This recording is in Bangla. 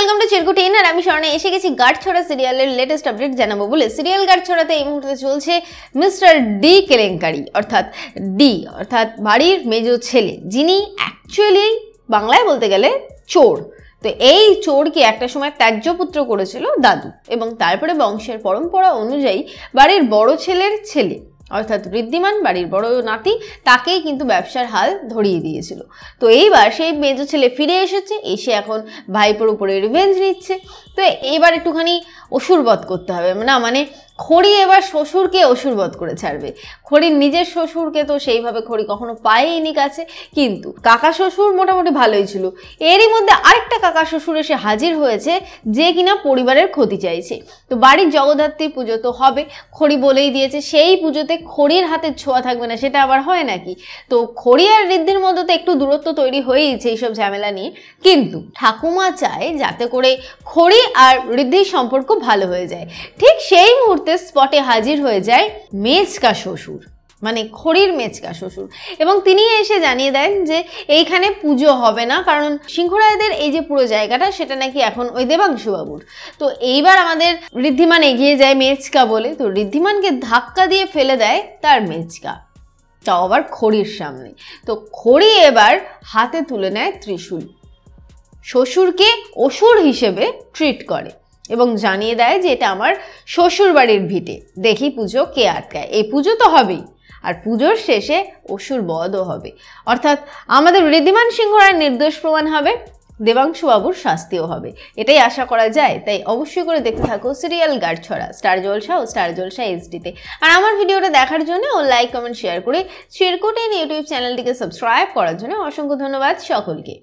ওয়েলকাম টু চিরকুটিন আর আমি স্বর্ণে এসে গেছি গাঠছড়া সিরিয়ালের লেটেস্ট আপডেট জানাবো বলে সিরিয়াল গাঠছড়াতে এই মুহূর্তে চলছে মিস্টার ডি কেলেঙ্কারি অর্থাৎ ডি অর্থাৎ বাড়ির মেজ ছেলে যিনি অ্যাকচুয়ালি বাংলায় বলতে গেলে চোর তো এই চোরকে একটা সময় ত্যাজ্যপুত্র করেছিল দাদু এবং তারপরে বংশের পরম্পরা অনুযায়ী বাড়ির বড় ছেলের ছেলে অর্থাৎ বৃদ্ধিমান বাড়ির বড় নাতি তাকেই কিন্তু ব্যবসার হাল ধরিয়ে দিয়েছিল তো এইবার সেই মেজো ছেলে ফিরে এসেছে এসে এখন ভাইপোর উপরে রিভেঞ্জ নিচ্ছে তো এইবার একটুখানি অসুরবধ করতে হবে না মানে খড়ি এবার শ্বশুরকে অসুরবধ করে ছাড়বে খড়ির নিজের শ্বশুরকে তো সেইভাবে খড়ি কখনো পায়নি কাছে কিন্তু কাকা শ্বশুর মোটামুটি ভালোই ছিল এরই মধ্যে আরেকটা কাকা শ্বশুর এসে হাজির হয়েছে যে কিনা পরিবারের ক্ষতি চাইছে তো বাড়ির জগদ্ধাত্রী পুজো তো হবে খড়ি বলেই দিয়েছে সেই পুজোতে খড়ির হাতের ছোঁয়া থাকবে না সেটা আবার হয় নাকি তো খড়ি আর ঋদ্ধির মধ্যে তো একটু দূরত্ব তৈরি হয়েইছে এইসব ঝামেলা নিয়ে কিন্তু ঠাকুমা চায় যাতে করে খড়ি আর ঋদ্ধির সম্পর্ক ভালো হয়ে যায় ঠিক সেই মুহূর্তে মুহূর্তে স্পটে হাজির হয়ে যায় মেজকা শ্বশুর মানে খড়ির মেজকা শ্বশুর এবং তিনি এসে জানিয়ে দেন যে এইখানে পুজো হবে না কারণ সিংহরায়দের এই যে পুরো জায়গাটা সেটা নাকি এখন ওই দেবাংশুবাবুর তো এইবার আমাদের ঋদ্ধিমান এগিয়ে যায় মেজকা বলে তো ঋদ্ধিমানকে ধাক্কা দিয়ে ফেলে দেয় তার মেজকা তাও আবার খড়ির সামনে তো খড়ি এবার হাতে তুলে নেয় ত্রিশূল শ্বশুরকে অসুর হিসেবে ট্রিট করে এবং জানিয়ে দেয় যে এটা আমার শ্বশুর বাড়ির ভিটে দেখি পুজো কে আটকায় এই পুজো তো হবেই আর পুজোর শেষে অসুর বধও হবে অর্থাৎ আমাদের ঋদ্ধিমান সিংহ রায় নির্দোষ প্রমাণ হবে দেবাংশু বাবুর শাস্তিও হবে এটাই আশা করা যায় তাই অবশ্যই করে দেখতে থাকো সিরিয়াল গার্ড ছড়া স্টার জলসা ও স্টার জলসা এইচডিতে আর আমার ভিডিওটা দেখার জন্য ও লাইক কমেন্ট শেয়ার করে শেয়ার করে ইউটিউব চ্যানেলটিকে সাবস্ক্রাইব করার জন্য অসংখ্য ধন্যবাদ সকলকে